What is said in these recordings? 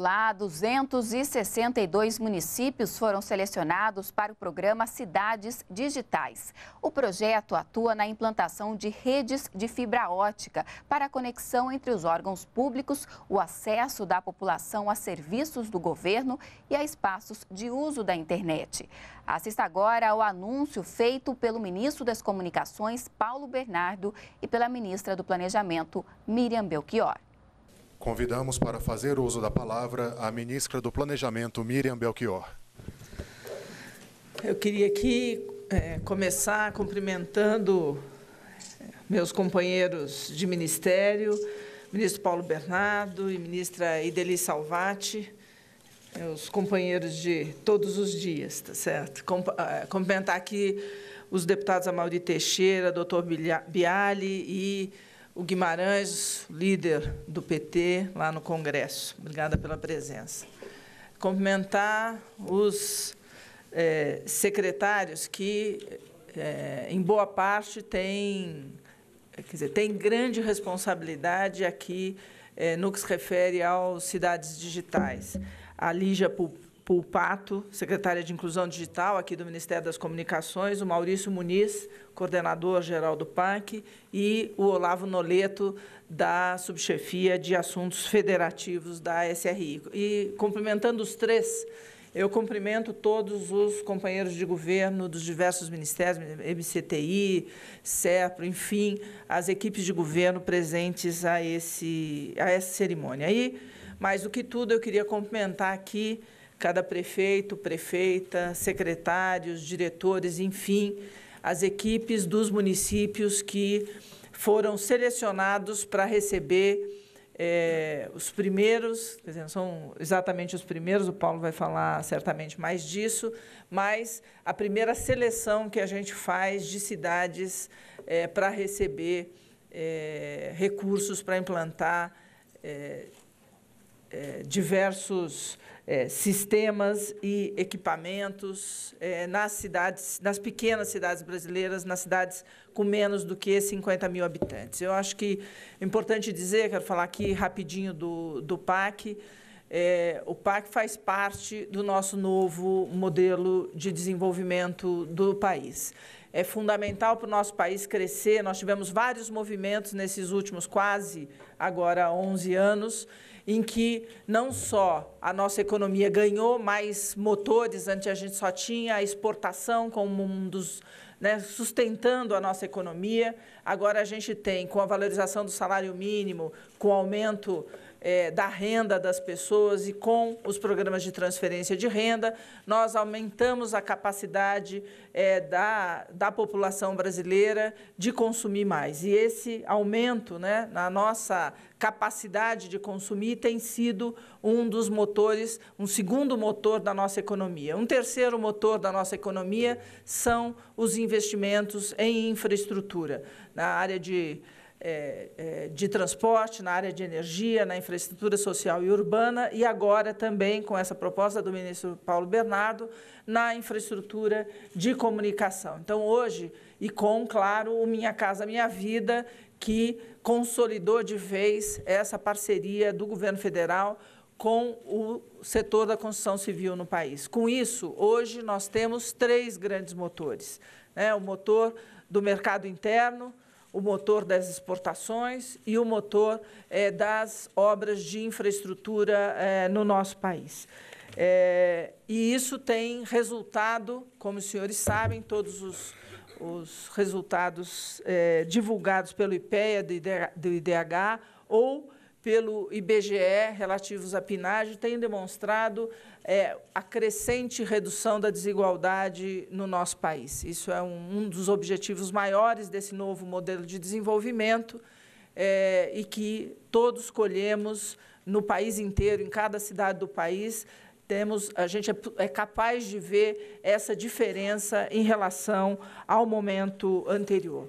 lá, 262 municípios foram selecionados para o programa Cidades Digitais. O projeto atua na implantação de redes de fibra ótica para a conexão entre os órgãos públicos, o acesso da população a serviços do governo e a espaços de uso da internet. Assista agora ao anúncio feito pelo ministro das Comunicações, Paulo Bernardo, e pela ministra do Planejamento, Miriam Belchior. Convidamos para fazer uso da palavra a ministra do Planejamento, Miriam Belchior. Eu queria aqui é, começar cumprimentando é, meus companheiros de ministério, ministro Paulo Bernardo e ministra Ideli Salvati, os companheiros de todos os dias, tá certo? É, cumprimentar aqui os deputados Amauri Teixeira, doutor Biali e o Guimarães, líder do PT, lá no Congresso. Obrigada pela presença. Cumprimentar os é, secretários que, é, em boa parte, têm, quer dizer, têm grande responsabilidade aqui é, no que se refere às cidades digitais. A Lígia Pulpato, secretária de Inclusão Digital aqui do Ministério das Comunicações, o Maurício Muniz, coordenador-geral do PAC, e o Olavo Noleto, da subchefia de Assuntos Federativos da SRI. E, cumprimentando os três, eu cumprimento todos os companheiros de governo dos diversos ministérios, MCTI, SEPRO, enfim, as equipes de governo presentes a, esse, a essa cerimônia. E, mais do que tudo, eu queria cumprimentar aqui cada prefeito, prefeita, secretários, diretores, enfim, as equipes dos municípios que foram selecionados para receber é, os primeiros, quer dizer, são exatamente os primeiros, o Paulo vai falar certamente mais disso, mas a primeira seleção que a gente faz de cidades é, para receber é, recursos para implantar é, diversos é, sistemas e equipamentos é, nas cidades, nas pequenas cidades brasileiras, nas cidades com menos do que 50 mil habitantes. Eu acho que é importante dizer, quero falar aqui rapidinho do, do PAC. É, o PAC faz parte do nosso novo modelo de desenvolvimento do país é fundamental para o nosso país crescer. Nós tivemos vários movimentos nesses últimos quase, agora 11 anos, em que não só a nossa economia ganhou mais motores, antes a gente só tinha a exportação como um dos né, sustentando a nossa economia. Agora a gente tem, com a valorização do salário mínimo, com o aumento é, da renda das pessoas e com os programas de transferência de renda, nós aumentamos a capacidade é, da, da população brasileira de consumir mais. E esse aumento né, na nossa capacidade de consumir tem sido um dos motores, um segundo motor da nossa economia. Um terceiro motor da nossa economia são os investimentos em infraestrutura. Na área de é, é, de transporte, na área de energia, na infraestrutura social e urbana, e agora também, com essa proposta do ministro Paulo Bernardo, na infraestrutura de comunicação. Então, hoje, e com, claro, o Minha Casa Minha Vida, que consolidou de vez essa parceria do governo federal com o setor da construção civil no país. Com isso, hoje nós temos três grandes motores: né? o motor do mercado interno, o motor das exportações e o motor é, das obras de infraestrutura é, no nosso país. É, e isso tem resultado, como os senhores sabem, todos os, os resultados divulgados pelo IPEA, do IDH, do IDH ou pelo IBGE relativos à pinage têm demonstrado é, a crescente redução da desigualdade no nosso país. Isso é um, um dos objetivos maiores desse novo modelo de desenvolvimento é, e que todos colhemos no país inteiro, em cada cidade do país. Temos, a gente é, é capaz de ver essa diferença em relação ao momento anterior.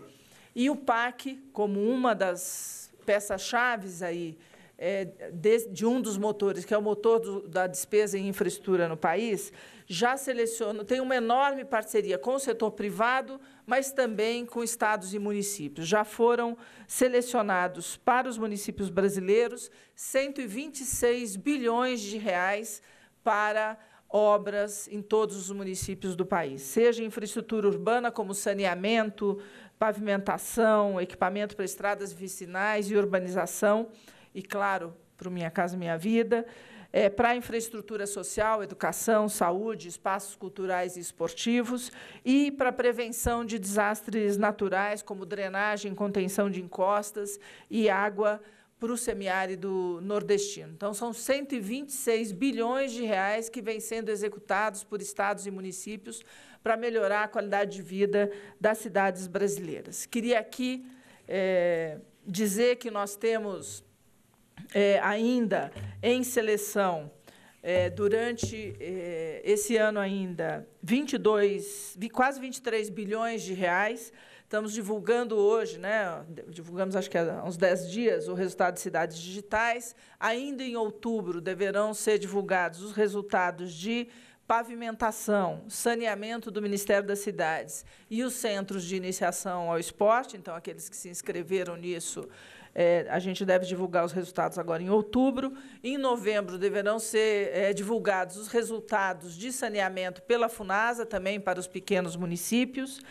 E o PAC, como uma das peças-chave aí é, de, de, um dos motores, que é o motor do, da despesa em infraestrutura no país, já seleciona, tem uma enorme parceria com o setor privado, mas também com estados e municípios. Já foram selecionados para os municípios brasileiros 126 bilhões de reais para obras em todos os municípios do país, seja infraestrutura urbana como saneamento, pavimentação, equipamento para estradas vicinais e urbanização e, claro, para o Minha Casa Minha Vida, é, para a infraestrutura social, educação, saúde, espaços culturais e esportivos, e para a prevenção de desastres naturais, como drenagem, contenção de encostas e água para o semiárido nordestino. Então, são 126 bilhões de reais que vêm sendo executados por estados e municípios para melhorar a qualidade de vida das cidades brasileiras. Queria aqui é, dizer que nós temos é, ainda em seleção é, durante é, esse ano ainda 22, quase 23 bilhões de reais. Estamos divulgando hoje, né, divulgamos acho que há uns 10 dias, o resultado de cidades digitais. Ainda em outubro deverão ser divulgados os resultados de pavimentação, saneamento do Ministério das Cidades e os centros de iniciação ao esporte, então aqueles que se inscreveram nisso é, a gente deve divulgar os resultados agora em outubro. Em novembro deverão ser é, divulgados os resultados de saneamento pela FUNASA, também para os pequenos municípios.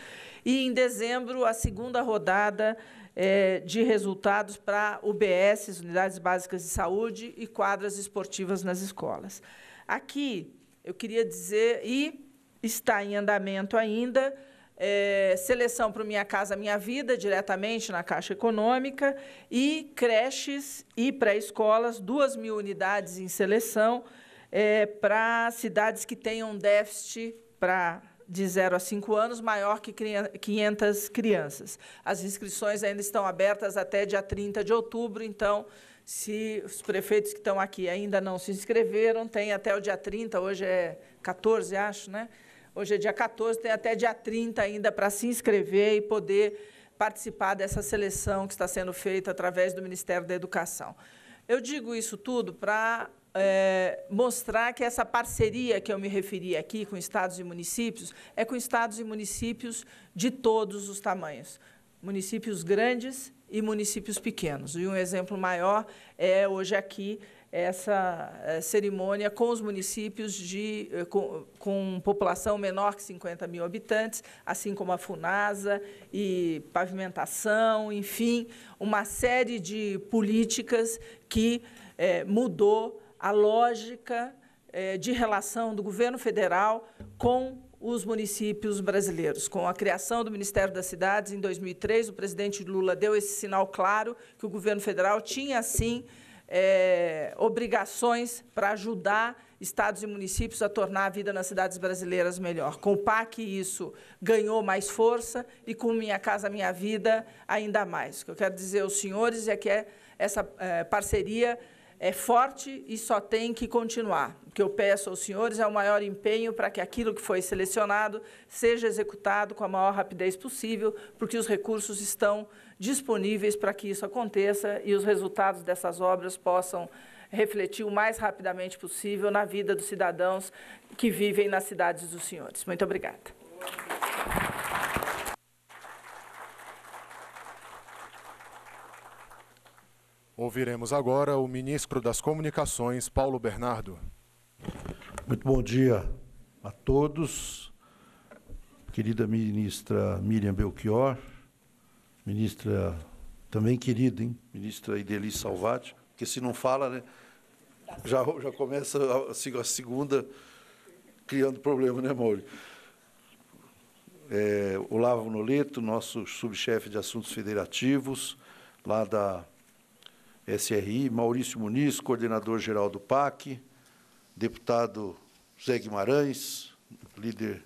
E em dezembro, a segunda rodada é, de resultados para UBS, Unidades Básicas de Saúde, e quadras esportivas nas escolas. Aqui, eu queria dizer, e está em andamento ainda, é, seleção para Minha Casa Minha Vida, diretamente na Caixa Econômica, e creches e pré-escolas, duas mil unidades em seleção, é, para cidades que tenham déficit para de 0 a 5 anos, maior que 500 crianças. As inscrições ainda estão abertas até dia 30 de outubro, então, se os prefeitos que estão aqui ainda não se inscreveram, tem até o dia 30, hoje é 14, acho, né? Hoje é dia 14, tem até dia 30 ainda para se inscrever e poder participar dessa seleção que está sendo feita através do Ministério da Educação. Eu digo isso tudo para é, eh, mostrar que essa parceria que eu me referi aqui com estados e municípios é com estados e municípios de todos os tamanhos, municípios grandes e municípios pequenos. E um exemplo maior é hoje aqui essa eh, cerimônia com os municípios de, eh, com, com, população menor que 50 mil habitantes, assim como a FUNASA e pavimentação, enfim, uma série de políticas que é, mudou a lógica é, de relação do governo federal com os municípios brasileiros. Com a criação do Ministério das Cidades em 2003, o presidente Lula deu esse sinal claro que o governo federal tinha, sim, é, obrigações para ajudar estados e municípios a tornar a vida nas cidades brasileiras melhor. Com o PAC, isso ganhou mais força e com Minha Casa Minha Vida, ainda mais. O que eu quero dizer aos senhores é que é, essa é, parceria é forte e só tem que continuar. O que eu peço aos senhores é o maior empenho para que aquilo que foi selecionado seja executado com a maior rapidez possível, porque os recursos estão disponíveis para que isso aconteça e os resultados dessas obras possam refletir o mais rapidamente possível na vida dos cidadãos que vivem nas cidades dos senhores. Muito obrigada. Ouviremos agora o ministro das Comunicações, Paulo Bernardo. Muito bom dia a todos. Querida ministra Miriam Belchior, ministra é, também querida, hein? ministra Ideli Salvati, porque se não fala, né, já, já começa a, a segunda criando problema, né, Mauro? É, Olavo Noleto, nosso subchefe de assuntos federativos, lá da SRI, Maurício Muniz, coordenador-geral do PAC, deputado Zé Guimarães, líder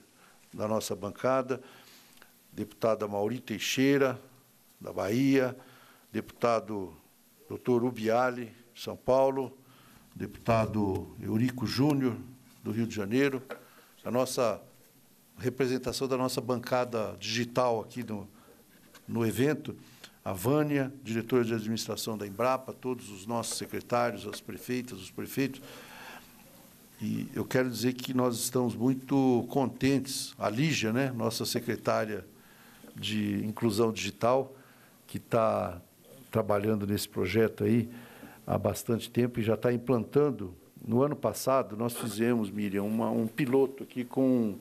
da nossa bancada, deputada Mauri Teixeira, da Bahia, deputado doutor Ubiale, de São Paulo, deputado Eurico Júnior, do Rio de Janeiro, a nossa representação da nossa bancada digital aqui no, no evento, a Vânia, diretora de administração da Embrapa, todos os nossos secretários, as prefeitas, os prefeitos. E eu quero dizer que nós estamos muito contentes. A Lígia, né, nossa secretária de Inclusão Digital, que está trabalhando nesse projeto aí há bastante tempo e já está implantando. No ano passado, nós fizemos, Miriam, uma, um piloto aqui com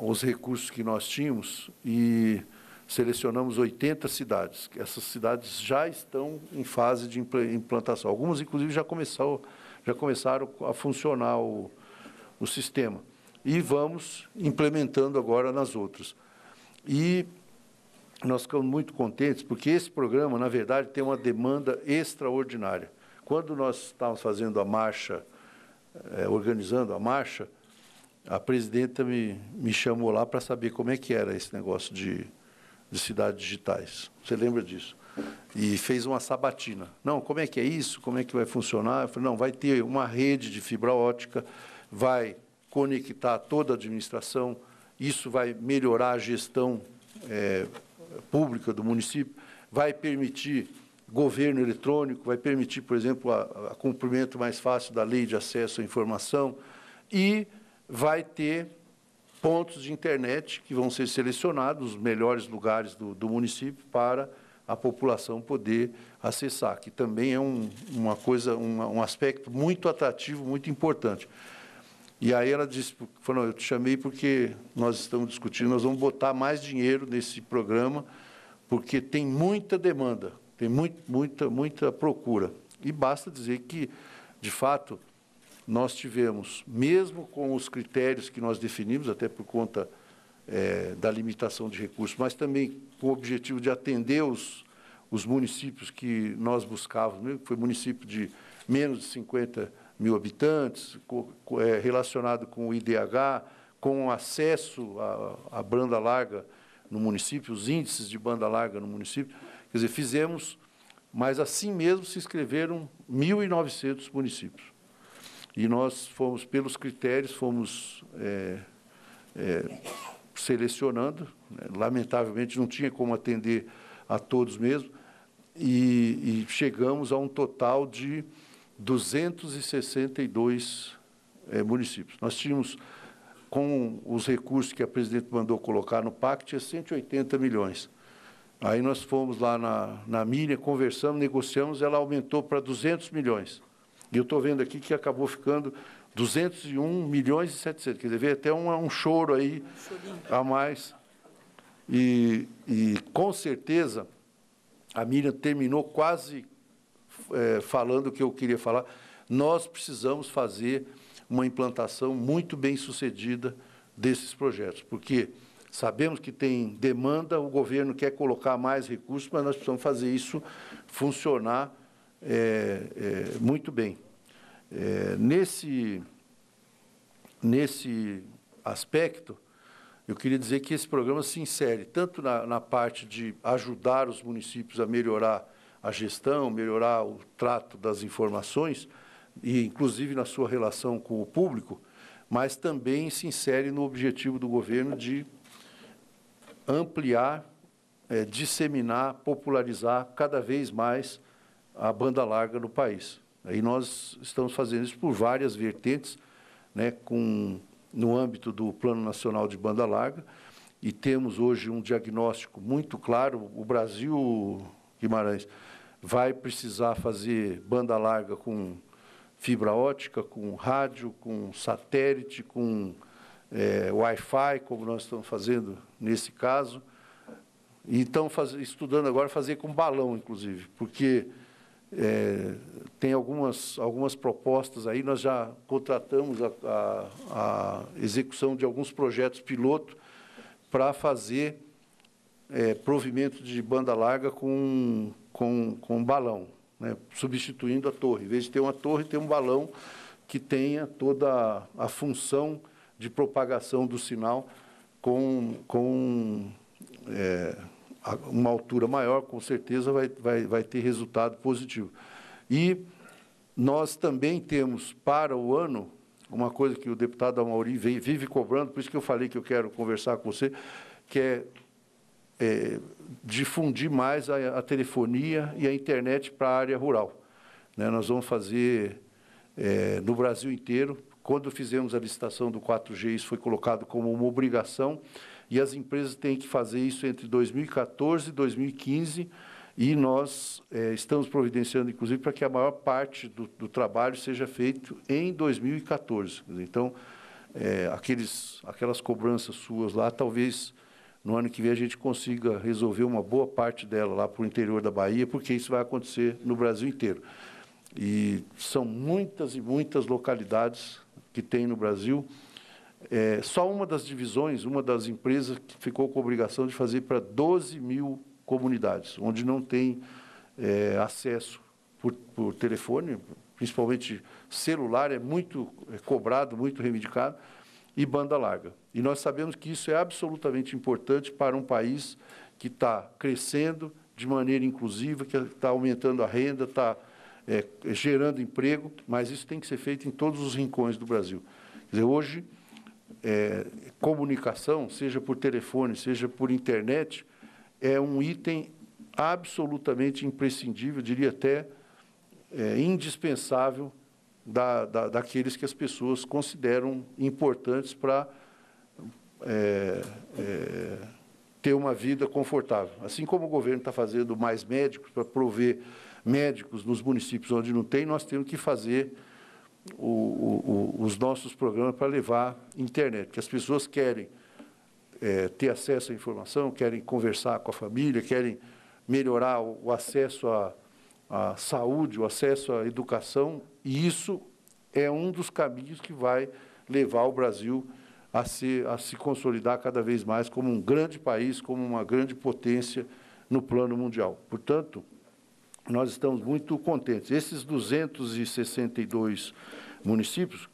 os recursos que nós tínhamos e selecionamos 80 cidades. Essas cidades já estão em fase de implantação. Algumas, inclusive, já, começou, já começaram a funcionar o, o sistema. E vamos implementando agora nas outras. E nós ficamos muito contentes, porque esse programa, na verdade, tem uma demanda extraordinária. Quando nós estávamos fazendo a marcha, eh, organizando a marcha, a presidenta me, me chamou lá para saber como é que era esse negócio de, de cidades digitais. Você lembra disso? E fez uma sabatina. Não, como é que é isso? Como é que vai funcionar? Eu falei, não, vai ter uma rede de fibra ótica, vai conectar toda a administração, isso vai melhorar a gestão eh, pública do município, vai permitir governo eletrônico, vai permitir, por exemplo, a, a cumprimento mais fácil da lei de acesso à informação e vai ter pontos de internet que vão ser selecionados, os melhores lugares do, do município para a população poder acessar, que também é um, uma coisa, um, um aspecto muito atrativo, muito importante. E aí ela disse, falou, eu te chamei porque nós estamos discutindo, nós vamos botar mais dinheiro nesse programa, porque tem muita demanda, tem muito, muita, muita procura. E basta dizer que, de fato, nós tivemos, mesmo com os critérios que nós definimos, até por conta é, da limitação de recursos, mas também com o objetivo de atender os, os municípios que nós buscávamos, né, que foi município de menos de 50 mil habitantes, é, relacionado com o IDH, com acesso à, à banda larga no município, os índices de banda larga no município. Quer dizer, fizemos, mas assim mesmo se inscreveram 1.900 municípios. E nós fomos, pelos critérios, fomos é, é, selecionando. Né? Lamentavelmente, não tinha como atender a todos mesmo. E, e chegamos a um total de 262 é, eh, municípios. Nós tínhamos, com os recursos que a presidente mandou colocar no PAC, tinha 180 milhões. Aí nós fomos lá na, na milha, conversamos, negociamos, ela aumentou para 200 milhões. E eu estou vendo aqui que acabou ficando 201 milhões e 700. Quer dizer, veio até um, um choro aí a mais. E, e, com certeza, a Miriam terminou quase é, falando o que eu queria falar. Nós precisamos fazer uma implantação muito bem sucedida desses projetos, porque sabemos que tem demanda, o governo quer colocar mais recursos, mas nós precisamos fazer isso funcionar é, é, muito bem. É, nesse, nesse aspecto, eu queria dizer que esse programa se insere tanto na, na parte de ajudar os municípios a melhorar a gestão, melhorar o trato das informações, e inclusive na sua relação com o público, mas também se insere no objetivo do governo de ampliar, é, disseminar, popularizar cada vez mais a banda larga no país. E nós estamos fazendo isso por várias vertentes, né, com, no âmbito do Plano Nacional de Banda Larga, e temos hoje um diagnóstico muito claro. O Brasil, Guimarães, vai precisar fazer banda larga com fibra ótica, com rádio, com satélite, com é, Wi-Fi, como nós estamos fazendo nesse caso. E estão faz, estudando agora fazer com balão, inclusive, porque é, tem algumas, algumas propostas aí, nós já contratamos a, a, a execução de alguns projetos piloto para fazer é, provimento de banda larga com com, com um balão, né? substituindo a torre. Em vez de ter uma torre, tem um balão que tenha toda a, a função de propagação do sinal com, com é, uma altura maior, com certeza vai, vai, vai ter resultado positivo. E nós também temos para o ano uma coisa que o deputado Amauri vive cobrando, por isso que eu falei que eu quero conversar com você, que é, é difundir mais a, a telefonia e a internet para a área rural. Né? Nós vamos fazer é, no Brasil inteiro. Quando fizemos a licitação do 4G, isso foi colocado como uma obrigação e as empresas têm que fazer isso entre 2014 e 2015 e nós é, estamos providenciando, inclusive, para que a maior parte do, do trabalho seja feito em 2014. Então, é, aqueles, aquelas cobranças suas lá, talvez no ano que vem a gente consiga resolver uma boa parte dela lá para o interior da Bahia, porque isso vai acontecer no Brasil inteiro. E são muitas e muitas localidades que tem no Brasil. É, só uma das divisões, uma das empresas, ficou com a obrigação de fazer para 12 mil comunidades, onde não tem é, acesso por, por telefone, principalmente celular, é muito é cobrado, muito reivindicado e banda larga. E nós sabemos que isso é absolutamente importante para um país que está crescendo de maneira inclusiva, que está aumentando a renda, está é, gerando emprego, mas isso tem que ser feito em todos os rincões do Brasil. Quer dizer, hoje, é, comunicação, seja por telefone, seja por internet, é um item absolutamente imprescindível, diria até é, indispensável da, da, daqueles que as pessoas consideram importantes para é, é, ter uma vida confortável. Assim como o governo está fazendo mais médicos para prover médicos nos municípios onde não tem, nós temos que fazer o, o, o, os nossos programas para levar internet, que as pessoas querem é, ter acesso à informação, querem conversar com a família, querem melhorar o, acesso a, a saúde, o acesso à educação, e isso é um dos caminhos que vai levar o Brasil a se, a se consolidar cada vez mais como um grande país, como uma grande potência no plano mundial. Portanto, nós estamos muito contentes. Esses 262 municípios,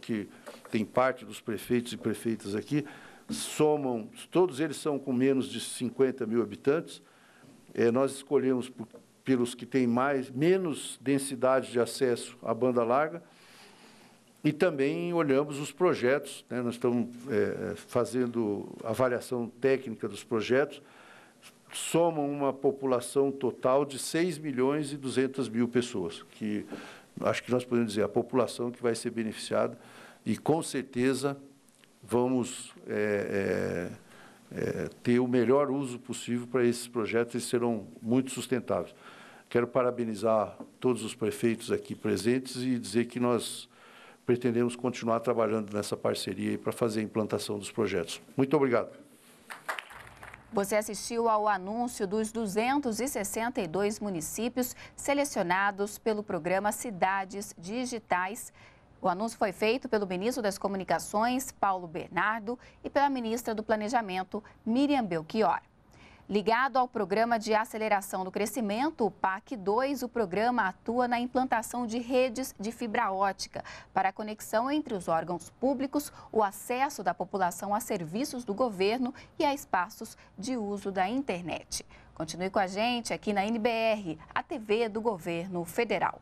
que tem parte dos prefeitos e prefeitas aqui, somam, todos eles são com menos de 50 mil habitantes. É, nós escolhemos por pelos que têm mais, menos densidade de acesso à banda larga, e também olhamos os projetos, né? nós estamos é, fazendo avaliação técnica dos projetos, somam uma população total de 6 milhões e 200 mil pessoas, que acho que nós podemos dizer a população que vai ser beneficiada, e com certeza vamos é, é, é ter o melhor uso possível para esses projetos, eles serão muito sustentáveis. Quero parabenizar todos os prefeitos aqui presentes e dizer que nós pretendemos continuar trabalhando nessa parceria para fazer a implantação dos projetos. Muito obrigado. Você assistiu ao anúncio dos 262 municípios selecionados pelo programa Cidades Digitais. O anúncio foi feito pelo ministro das Comunicações, Paulo Bernardo, e pela ministra do Planejamento, Miriam Belchior. Ligado ao Programa de Aceleração do Crescimento, o PAC 2, o programa atua na implantação de redes de fibra ótica para a conexão entre os órgãos públicos, o acesso da população a serviços do governo e a espaços de uso da internet. Continue com a gente aqui na NBR, a TV do Governo Federal.